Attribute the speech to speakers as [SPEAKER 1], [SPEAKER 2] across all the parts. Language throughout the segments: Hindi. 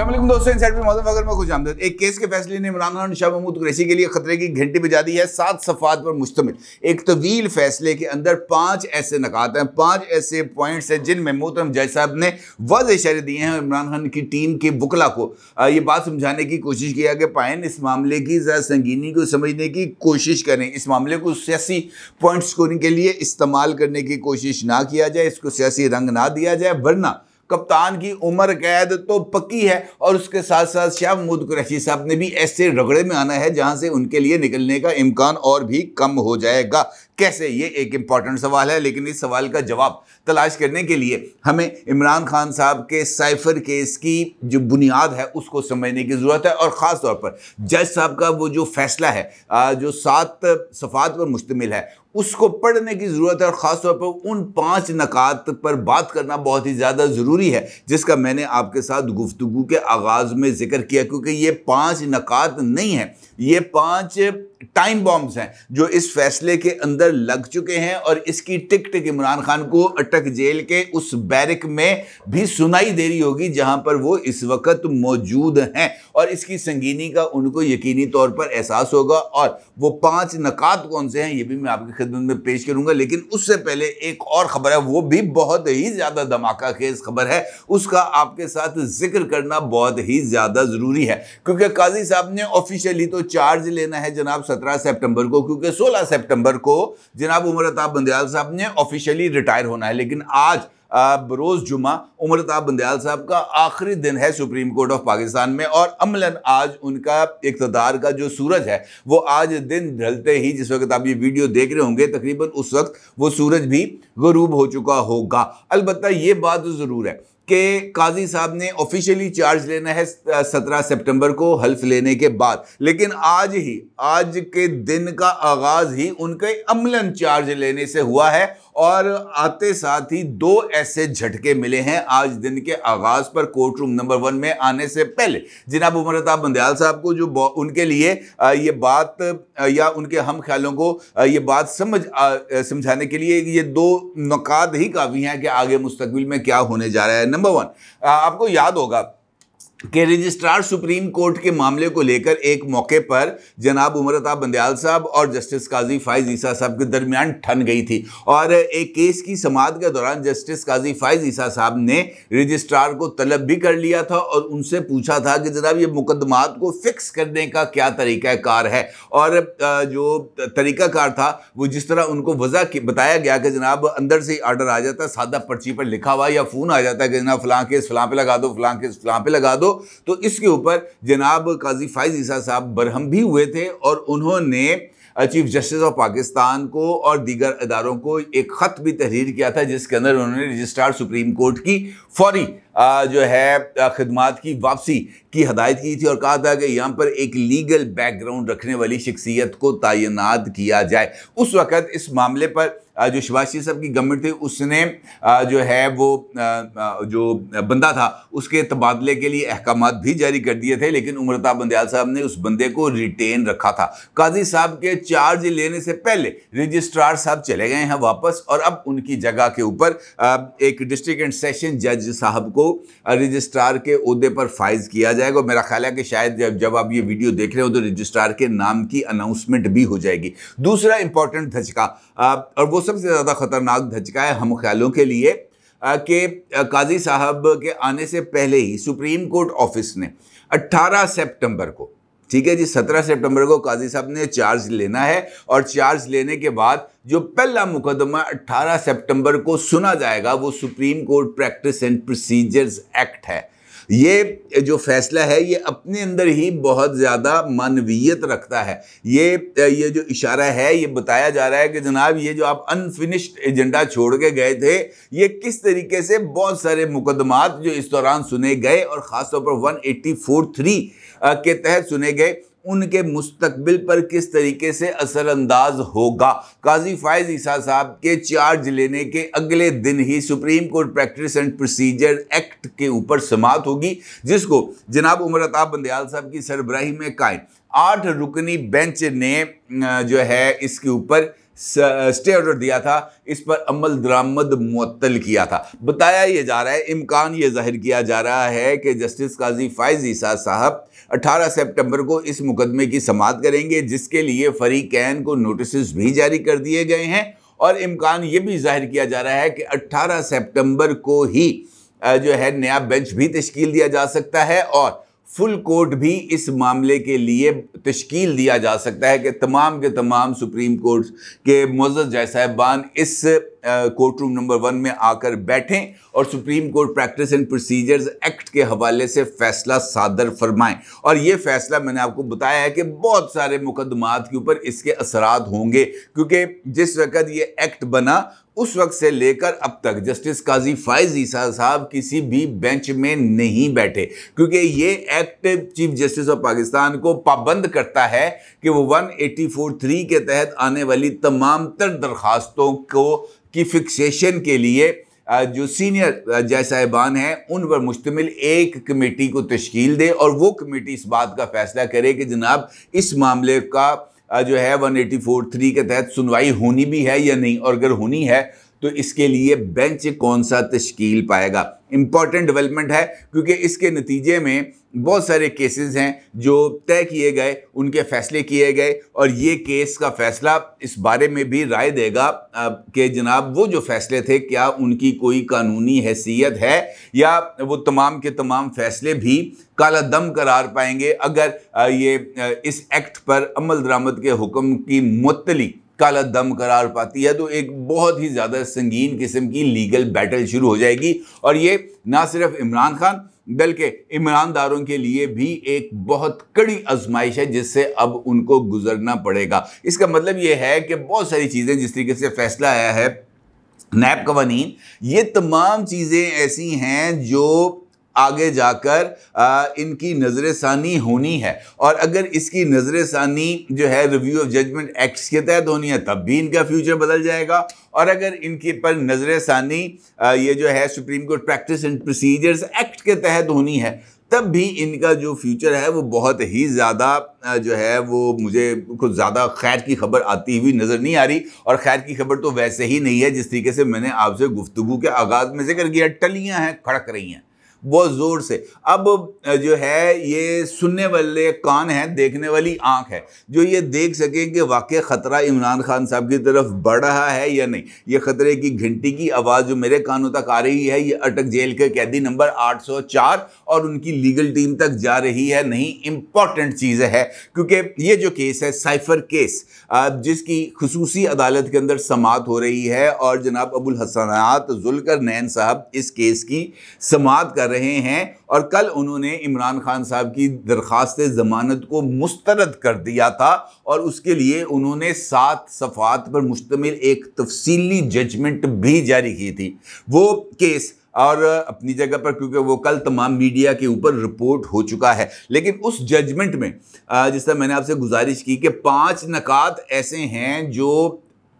[SPEAKER 1] असलम दोस्तों इन साइड पे मदद फकर में खुश आमद एक केस के फैसले ने इमरान खान शाह महमूद कुरैसी के लिए खतरे की घंटी बजा दी है सात सफात पर मुश्तमिल एक तवील फैसले के अंदर पाँच ऐसे नकात हैं पाँच ऐसे पॉइंट्स हैं जिनमें मोहतरम जज साहब ने वज इशारे दिए हैं इमरान खान की टीम के बुकला को ये बात समझाने की कोशिश किया कि पायन इस मामले की ज़रा संगीनी को समझने की कोशिश करें इस मामले को सियासी पॉइंट स्कोरिंग के लिए इस्तेमाल करने की कोशिश ना किया जाए इसको सियासी रंग ना दिया जाए वरना कप्तान की उम्र कैद तो पक्की है और उसके साथ साथ शाह महमूद कुरैशी साहब ने भी ऐसे रगड़े में आना है जहां से उनके लिए निकलने का इम्कान और भी कम हो जाएगा कैसे ये एक इम्पॉर्टेंट सवाल है लेकिन इस सवाल का जवाब तलाश करने के लिए हमें इमरान खान साहब के साइफर केस की जो बुनियाद है उसको समझने की ज़रूरत है और ख़ास तौर पर जज साहब का वो जो फैसला है जो सात सफ़ात पर मुश्तमिल है उसको पढ़ने की ज़रूरत है और ख़ास तौर पर उन पांच नकात पर बात करना बहुत ही ज़्यादा ज़रूरी है जिसका मैंने आपके साथ गुफ्तु के आगाज़ में ज़िक्र किया क्योंकि ये पांच नकात नहीं हैं ये पांच टाइम बॉम्ब्स हैं जो इस फैसले के अंदर लग चुके हैं और इसकी टिक टिक इमरान खान को अटक जेल के उस बैरिक में भी सुनाई दे रही होगी जहां पर वो इस वक्त मौजूद हैं और इसकी संगीनी का उनको यकीनी तौर पर एहसास होगा और वो पांच नकात कौन से हैं ये भी मैं आपकी खिदमत में पेश करूंगा लेकिन उससे पहले एक और खबर है वो भी बहुत ही ज़्यादा धमाका खेज खबर है उसका आपके साथ जिक्र करना बहुत ही ज़्यादा ज़रूरी है क्योंकि काजी साहब ने ऑफिशियली तो चार्ज लेना है जनाब 17 सितंबर को क्योंकि 16 सितंबर को जनाब उमर अताब बंदयाल साहब ने ऑफिशियली रिटायर होना है लेकिन आज बरोज़ जुमा उमर अताब बंदयाल साहब का आखिरी दिन है सुप्रीम कोर्ट ऑफ पाकिस्तान में और अमलन आज उनका इकतदार का जो सूरज है वो आज दिन ढलते ही जिस वक्त आप ये वीडियो देख रहे होंगे तकरीबन उस वक्त वो सूरज भी गरूब हो चुका होगा अलबत्त ये बात ज़रूर है कि काजी साहब ने ऑफिशियली चार्ज लेना है सत्रह सितंबर को हल्फ लेने के बाद लेकिन आज ही आज के दिन का आगाज़ ही उनके अमलन चार्ज लेने से हुआ है और आते साथ ही दो ऐसे झटके मिले हैं आज दिन के आगाज पर कोर्ट रूम नंबर वन में आने से पहले जिनाब उमर अताब बंदयाल साहब को जो उनके लिए ये बात या उनके हम ख्यालों को ये बात समझ समझाने के लिए ये दो नकाद ही काफ़ी हैं कि आगे मुस्तबिल में क्या होने जा रहा है नंबर नंबर वन uh, आपको याद होगा कि रजिस्ट्रार सुप्रीम कोर्ट के मामले को लेकर एक मौके पर जनाब उमरता बंदयाल साहब और जस्टिस काजी फाइज ईसा साहब के दरमियान ठन गई थी और एक केस की समाध के दौरान जस्टिस काजी फाइज ईसा साहब ने रजिस्ट्रार को तलब भी कर लिया था और उनसे पूछा था कि जनाब ये मुकदमात को फिक्स करने का क्या तरीक़ाकार है और जो तरीक़ाकार था वो जिस तरह उनको वजह बताया गया कि जनाब अंदर से ही ऑर्डर आ जाता सादा पर्ची पर लिखा हुआ या फ़ोन आ जाता है कि जनाब फ़लाँ केस फ़लाँ पर लगा दो फलां केस फलां पे लगा दो तो इसके ऊपर जनाब काजी फाइज ईसा साहब बरहम भी हुए थे और उन्होंने चीफ जस्टिस ऑफ पाकिस्तान को और दीगर अदारों को एक ख़त भी तहरीर किया था जिसके अंदर उन्होंने रजिस्ट्रार सुप्रीम कोर्ट की फौरी जो है खदमात की वापसी की हदायत की थी और कहा था कि यहाँ पर एक लीगल बैकग्राउंड रखने वाली शख्सियत को तैनात किया जाए उस वक़्त इस मामले पर जो शिवाशी साहब की गवर्नमेंट थी उसने जो है वो जो बंदा था उसके तबादले के लिए अहकाम भी जारी कर दिए थे लेकिन उम्रता बंदयाल साहब ने उस बंदे को रिटेन रखा था काजी साहब के चार्ज लेने से पहले रजिस्ट्रार साहब चले गए हैं वापस और अब उनकी जगह के ऊपर एक डिस्ट्रिक्ट एंड सेशन जज साहब को को रजिस्ट्रार के अहदे पर फाइज किया जाएगा और मेरा ख्याल है कि शायद जब जब आप ये वीडियो देख रहे हो तो रजिस्ट्रार के नाम की अनाउंसमेंट भी हो जाएगी दूसरा इंपॉर्टेंट धचका और वो सबसे ज़्यादा ख़तरनाक धचका है हम ख्यालों के लिए कि काजी साहब के आने से पहले ही सुप्रीम कोर्ट ऑफिस ने 18 सितंबर को ठीक है जी 17 सितंबर को काजी साहब ने चार्ज लेना है और चार्ज लेने के बाद जो पहला मुकदमा 18 सितंबर को सुना जाएगा वो supreme court practice and procedures act है ये जो फैसला है ये अपने अंदर ही बहुत ज़्यादा मानवीयत रखता है ये ये जो इशारा है ये बताया जा रहा है कि जनाब ये जो आप अनफिनिश्ड एजेंडा छोड़ के गए थे ये किस तरीके से बहुत सारे मुकदमात जो इस दौरान सुने गए और ख़ासतौर पर वन एट्टी फोर थ्री के तहत सुने गए उनके मुस्तबिल पर किस तरीके से असरअंदाज होगा काजी फायज ईसा साहब के चार्ज लेने के अगले दिन ही supreme court practice and procedure act के ऊपर समाप्त होगी जिसको जनाब उमर अताब बंदयाल साहब की सरबराही में कायम आठ रुकनी बेंच ने जो है इसके ऊपर स्टे ऑर्डर दिया था इस पर अमल दरामद मअतल किया था बताया ये जा रहा है इम्कान ये जाहिर किया जा रहा है कि जस्टिस काजी फायज ईसा साहब 18 सितंबर को इस मुकदमे की समाप्त करेंगे जिसके लिए फरीकैन को नोटिस भी जारी कर दिए गए हैं और इम्कान ये भी जाहिर किया जा रहा है कि 18 सितंबर को ही जो है नया बेंच भी तश्कील दिया जा सकता है और फुल कोर्ट भी इस मामले के लिए तश्कील दिया जा सकता है कि तमाम के तमाम सुप्रीम कोर्ट के मजद जय साहबान इस कोर्ट रूम नंबर वन में आकर बैठें और supreme court practice and procedures act के हवाले से फ़ैसला सादर फरमाएं और ये फ़ैसला मैंने आपको बताया है कि बहुत सारे मुकदमात के ऊपर इसके असरात होंगे क्योंकि जिस वक्त ये एक्ट बना उस वक्त से लेकर अब तक जस्टिस काजी फाइज ईसा साहब किसी भी बेंच में नहीं बैठे क्योंकि ये act chief justice of Pakistan को पाबंद करता है कि वो वन एटी फोर थ्री के तहत आने वाली तमाम तर दरखास्तों को की फिक्सेशन के लिए जो सीनियर जय साहिबान हैं उन पर मुश्तमिल एक कमेटी को तश्कील दे और वो कमेटी इस बात का फैसला करे कि जनाब इस मामले का जो है वन एटी फोर थ्री के तहत सुनवाई होनी भी है या नहीं और अगर होनी है तो इसके लिए बेंच कौन सा तश्कील पाएगा इम्पॉर्टेंट डेवलपमेंट है क्योंकि इसके नतीजे में बहुत सारे केसेस हैं जो तय किए गए उनके फैसले किए गए और ये केस का फैसला इस बारे में भी राय देगा कि जनाब वो जो फैसले थे क्या उनकी कोई कानूनी हैसियत है या वो तमाम के तमाम फैसले भी काला दम करार पाएंगे अगर ये इस एक्ट पर अमल दरामद के हुक्म की मुतली काला दम करार पाती है तो एक बहुत ही ज़्यादा संगीन किस्म की लीगल बैटल शुरू हो जाएगी और ये ना सिर्फ इमरान खान बल्कि इमरानदारों के लिए भी एक बहुत कड़ी आजमाइश है जिससे अब उनको गुजरना पड़ेगा इसका मतलब ये है कि बहुत सारी चीज़ें जिस तरीके से फैसला आया है नैब कवानीन ये तमाम चीज़ें ऐसी हैं जो आगे जाकर इनकी नज़र षानी होनी है और अगर इसकी नज़र षानी जो है रिव्यू ऑफ जजमेंट एक्ट्स के तहत होनी है तब भी इनका फ्यूचर बदल जाएगा और अगर इनके पर नज़र षानी ये जो है supreme court practice and procedures act के तहत होनी है तब भी इनका जो फ्यूचर है वो बहुत ही ज़्यादा जो है वो मुझे कुछ ज़्यादा खैर की खबर आती हुई नज़र नहीं आ रही और खैर की खबर तो वैसे ही नहीं है जिस तरीके से मैंने आपसे गुफ्तु के आगाज़ में जिक्र किया टलियाँ हैं खड़क रही हैं बहुत ज़ोर से अब जो है ये सुनने वाले कान है देखने वाली आंख है जो ये देख सकें कि वाकई ख़तरा इमरान खान साहब की तरफ बढ़ रहा है या नहीं ये ख़तरे की घंटी की आवाज़ जो मेरे कानों तक आ रही है ये अटक जेल के कैदी नंबर चार और उनकी लीगल टीम तक जा रही है नहीं इम्पॉर्टेंट चीज़ है क्योंकि ये जो केस है साइफर केस जिसकी खसूसी अदालत के अंदर समात हो रही है और जनाब अबुल हसनात जुलकर नैन साहब इस केस की समात कर रहे हैं और कल उन्होंने इमरान खान साहब की दरख्वास्त ज़मानत को मुस्तरद कर दिया था और उसके लिए उन्होंने सात सफ़ात पर मुश्तमिल एक तफसीली जजमेंट भी जारी की थी वो केस और अपनी जगह पर क्योंकि वो कल तमाम मीडिया के ऊपर रिपोर्ट हो चुका है लेकिन उस जजमेंट में जिस तरह मैंने आपसे गुजारिश की कि पांच नकात ऐसे हैं जो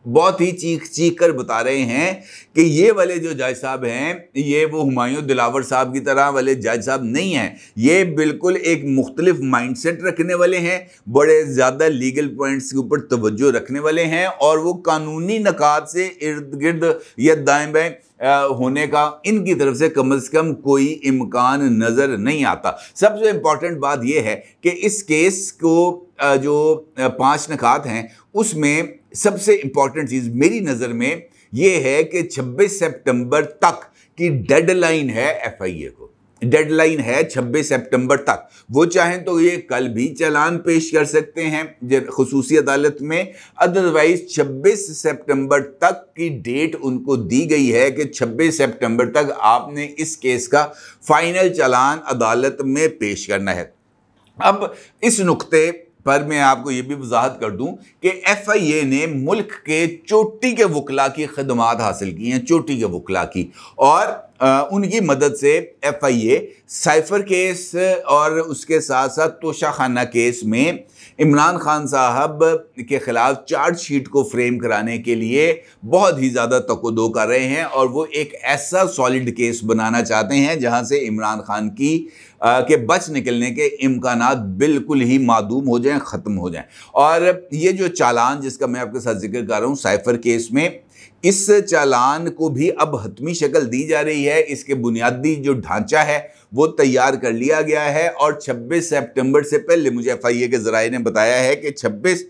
[SPEAKER 1] बहुत ही चीख चीख कर बता रहे हैं कि ये वाले जो जज साहब हैं ये वो हुमायूं दिलावर साहब की तरह वाले जज साहब नहीं हैं ये बिल्कुल एक मुख्तलिफ माइंडसेट रखने वाले हैं बड़े ज़्यादा लीगल पॉइंट्स के ऊपर तवज्जो रखने वाले हैं और वो कानूनी नकात से इर्द गिर्द या दाएँ बाएँ होने का इनकी तरफ से कम अज़ कम कोई इम्कान नज़र नहीं आता सबसे इम्पॉर्टेंट बात यह है कि इस केस को जो पांच नकात हैं उसमें सबसे इंपॉर्टेंट चीज़ मेरी नज़र में ये है कि 26 सितंबर तक की डेडलाइन है एफआईए को डेडलाइन है 26 सितंबर तक वो चाहें तो ये कल भी चालान पेश कर सकते हैं खसूसी अदालत में अदरवाइज 26 सितंबर तक की डेट उनको दी गई है कि 26 सितंबर तक आपने इस केस का फाइनल चालान अदालत में पेश करना है अब इस नुक्ते पर मैं आपको ये भी वजाहत कर दूं कि एफ आई ए ने मुल्क के चोटी के वकला की खदमात हासिल की हैं चोटी के वकला की और आ, उनकी मदद से F I A cipher case और उसके साथ साथ तोशा खाना केस में इमरान खान साहब के ख़िलाफ़ चार्जशीट को फ्रेम कराने के लिए बहुत ही ज़्यादा दो कर रहे हैं और वो एक ऐसा सॉलिड केस बनाना चाहते हैं जहाँ से इमरान खान की के बच निकलने के इम्कान बिल्कुल ही मादूम हो जाएं ख़त्म हो जाएं और ये जो चालान जिसका मैं आपके साथ जिक्र कर रहा हूँ साइफर केस में इस चालान को भी अब हतमी शक्ल दी जा रही है इसके बुनियादी जो ढांचा है वो तैयार कर लिया गया है और 26 सितंबर से पहले मुझे एफ आई ए के ज़राए ने बताया है कि 26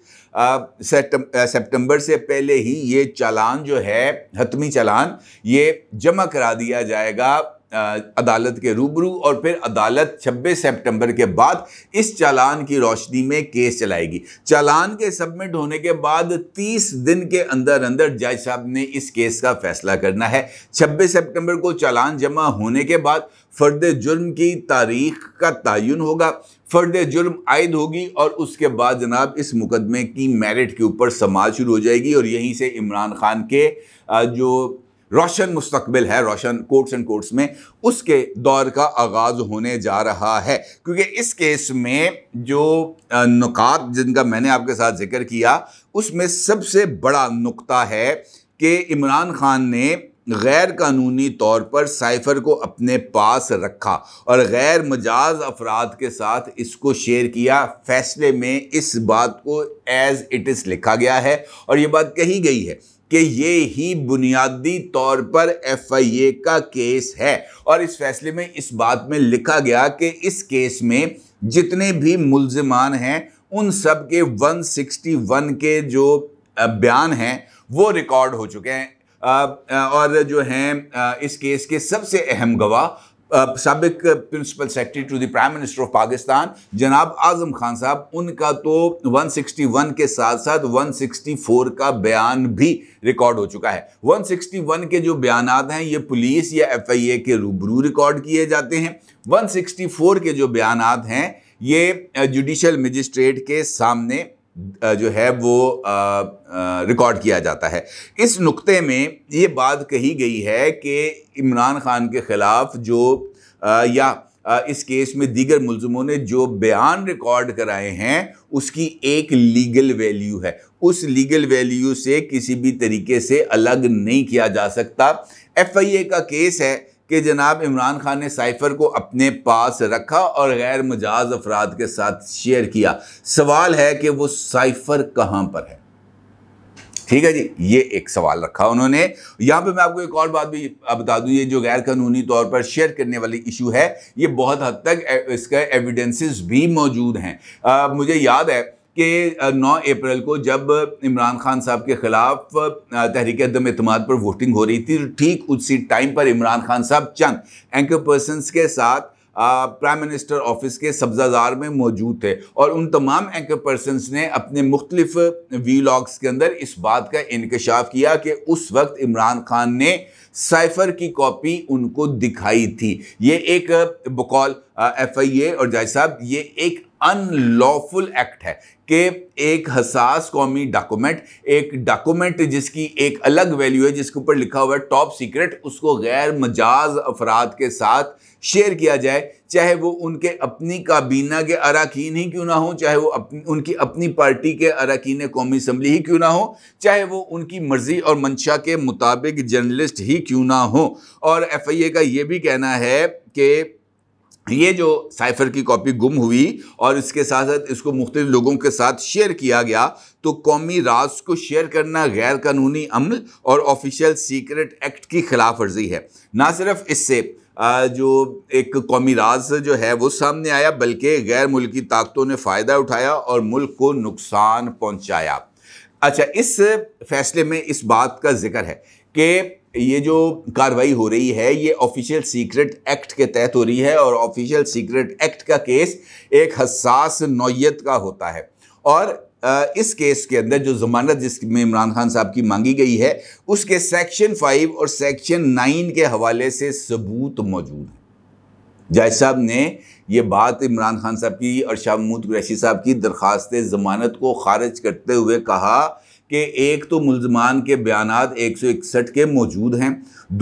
[SPEAKER 1] सितंबर से पहले ही ये चालान जो है हतमी चालान ये जमा करा दिया जाएगा अदालत के रूबरू और फिर अदालत 26 सितंबर के बाद इस चालान की रोशनी में केस चलाएगी चालान के सबमिट होने के बाद 30 दिन के अंदर अंदर जज साहब ने इस केस का फैसला करना है 26 सितंबर को चालान जमा होने के बाद फर्द जुर्म की तारीख का तयन होगा फर्द जुर्म आयद होगी और उसके बाद जनाब इस मुकदमे की मेरिट के ऊपर समाज शुरू हो जाएगी और यहीं से इमरान खान के जो रोशन मुस्तबिल है रोशन कोर्ट्स एंड कोर्ट्स में उसके दौर का आगाज़ होने जा रहा है क्योंकि इस केस में जो नुकात जिनका मैंने आपके साथ जिक्र किया उसमें सबसे बड़ा नुकता है कि इमरान खान ने गैर कानूनी तौर पर साइफर को अपने पास रखा और गैर मजाज अफराद के साथ इसको शेयर किया फैसले में इस बात को एज इट इज़ लिखा गया है और ये बात कही गई है कि ये ही बुनियादी तौर पर एफआईए का केस है और इस फैसले में इस बात में लिखा गया कि इस केस में जितने भी मुलजमान हैं उन सब के 161 के जो बयान हैं वो रिकॉर्ड हो चुके हैं और जो हैं इस केस के सबसे अहम गवाह सबक principal secretary to the prime minister of Pakistan जनाब आजम खान साहब उनका तो 161 के साथ साथ 164 का बयान भी रिकॉर्ड हो चुका है 161 के जो बयान हैं ये पुलिस या एफ आई ए के रूबरू रिकॉर्ड किए जाते हैं 164 के जो बयान हैं ये जुडिशल uh, मजिस्ट्रेट के सामने जो है वो रिकॉर्ड किया जाता है इस नुक्ते में ये बात कही गई है कि इमरान खान के ख़िलाफ़ जो आ, या आ, इस केस में दीगर मुलजमों ने जो बयान रिकॉर्ड कराए हैं उसकी एक लीगल वैल्यू है उस लीगल वैल्यू से किसी भी तरीके से अलग नहीं किया जा सकता एफआईए का केस है कि जनाब इमरान खान ने साइफर को अपने पास रखा और गैर मजाज अफराद के साथ शेयर किया सवाल है कि वो साइफर कहां पर है ठीक है जी ये एक सवाल रखा उन्होंने यहां पे मैं आपको एक और बात भी बता दूं ये जो गैर कानूनी तौर पर शेयर करने वाली इशू है ये बहुत हद तक इसका एविडेंसेस भी मौजूद हैं मुझे याद है कि 9 अप्रैल को जब इमरान खान साहब के ख़िलाफ़ तहरीक अदम अतमाद पर वोटिंग हो रही थी तो ठीक उसी टाइम पर इमरान खान साहब चंद एंकर पर्सनस के साथ प्राइम मिनिस्टर ऑफिस के सब्जाजार में मौजूद थे और उन तमाम एंकर पर्सनस ने अपने मुख्तलिफ लॉग्स के अंदर इस बात का इनकशाफ किया कि उस वक्त इमरान खान ने साइफर की कॉपी उनको दिखाई थी ये एक बकौल एफ आई ए और जाय साहब ये एक अनलॉफुल एक्ट है कि एक हसास कौमी डॉक्यूमेंट एक डॉक्यूमेंट जिसकी एक अलग वैल्यू है जिसके ऊपर लिखा हुआ है टॉप सीक्रेट उसको गैर मजाज अफराद के साथ शेयर किया जाए चाहे वो उनके अपनी काबीना के अरकान ही क्यों ना हो चाहे वो अपनी उनकी अपनी पार्टी के अरकान कौमी असम्बली ही क्यों ना हो चाहे वो उनकी मर्ज़ी और मंशा के मुताबिक जर्नलिस्ट ही क्यों ना हो और एफ आई ए का ये भी कहना है कि ये जो साइफर की कॉपी गुम हुई और इसके साथ साथ इसको मुख्तलिफ लोगों के साथ शेयर किया गया तो कौमी राज को शेयर करना गैर कानूनी अमल और ऑफिशियल सीक्रेट एक्ट की खिलाफ वर्जी है ना सिर्फ इससे जो एक कौमी राज जो है वो सामने आया बल्कि गैर मुल्की ताकतों ने फ़ायदा उठाया और मुल्क को नुकसान पहुँचाया अच्छा इस फैसले में इस बात का जिक्र है कि ये जो कार्रवाई हो रही है ये ऑफिशियल सीक्रेट एक्ट के तहत हो रही है और ऑफिशियल सीक्रेट एक्ट का केस एक हसास नौीयत का होता है और इस केस के अंदर जो जमानत जिसमें इमरान खान साहब की मांगी गई है उसके सेक्शन फाइव और सेक्शन नाइन के हवाले से सबूत मौजूद है जायद साहब ने ये बात इमरान खान साहब की और शाह महमूद कुरैशी साहब की दरख्वास्त ज़मानत को खारिज करते हुए कहा कि एक तो मुलजमान के बयान एक सौ इकसठ के मौजूद हैं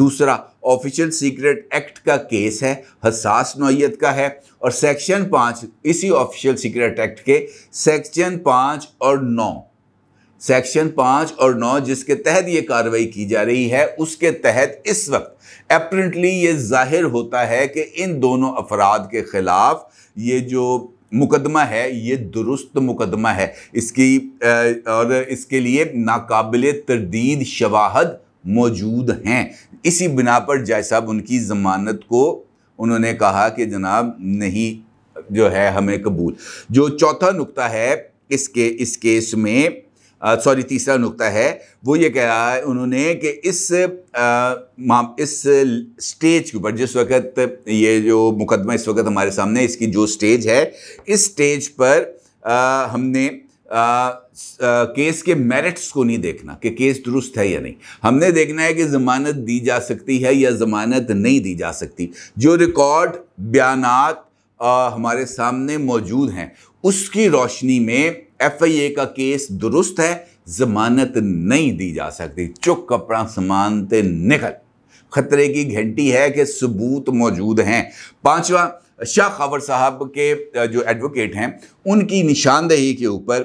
[SPEAKER 1] दूसरा ऑफिशियल सीक्रेट एक्ट का केस है हसास नोयत का है और सेक्शन पाँच इसी ऑफिशियल सीक्रेट एक्ट के सेक्शन पाँच और नौ सेक्शन पाँच और नौ जिसके तहत ये कार्रवाई की जा रही है उसके तहत इस वक्त अप्रेंटली ये जाहिर होता है कि इन दोनों अफराद के ख़िलाफ़ ये जो मुकदमा है ये दुरुस्त मुकदमा है इसकी और इसके लिए नाकबिल तरदीद शवाहद मौजूद हैं इसी बिना पर जाय साहब उनकी ज़मानत को उन्होंने कहा कि जनाब नहीं जो है हमें कबूल जो चौथा नुक्ता है इसके इस केस में सॉरी तीसरा नुक्ता है वो ये कह रहा है उन्होंने कि इस आ, इस स्टेज के ऊपर जिस वक्त ये जो मुकदमा इस वक्त हमारे सामने इसकी जो स्टेज है इस स्टेज पर आ, हमने आ, आ, केस के मेरिट्स को नहीं देखना कि केस दुरुस्त है या नहीं हमने देखना है कि ज़मानत दी जा सकती है या ज़मानत नहीं दी जा सकती जो रिकॉर्ड बयान हमारे सामने मौजूद हैं उसकी रोशनी में एफआईए का केस दुरुस्त है जमानत नहीं दी जा सकती चुप कपड़ा समानते निकल खतरे की घंटी है कि सबूत मौजूद हैं पांचवा शाह खावर साहब के जो एडवोकेट हैं उनकी निशानदेही के ऊपर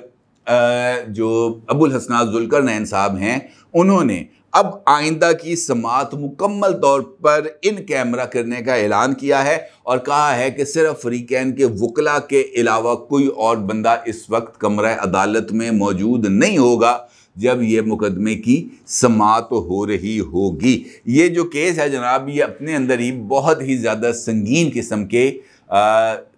[SPEAKER 1] जो अबुल हसनाज जुलकर नैन साहब हैं उन्होंने अब आइंदा की समात मुकम्मल तौर पर इन कैमरा करने का ऐलान किया है और कहा है कि सिर्फ फरीकैन के वकला के अलावा कोई और बंदा इस वक्त कमरा अदालत में मौजूद नहीं होगा जब ये मुकदमे की समात हो रही होगी ये जो केस है जनाब ये अपने अंदर ही बहुत ही ज़्यादा संगीन किस्म के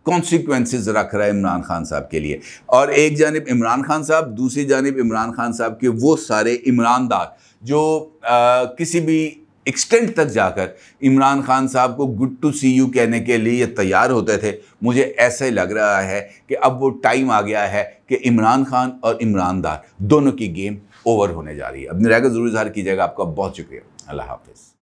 [SPEAKER 1] कॉन्सिक्वेंस रख रहा है इमरान खान साहब के लिए और एक जानब इमरान खान साहब दूसरी जानब इमरान खान साहब के वो सारे इमरानदार जो आ, किसी भी एक्सटेंट तक जाकर इमरान खान साहब को गुड टू सी यू कहने के लिए तैयार होते थे मुझे ऐसे लग रहा है कि अब वो टाइम आ गया है कि इमरान खान और इमरान दार दोनों की गेम ओवर होने जा रही है अपने रहकर ज़रूर इजहार कीजिएगा आपका बहुत शुक्रिया अल्लाह हाफिज़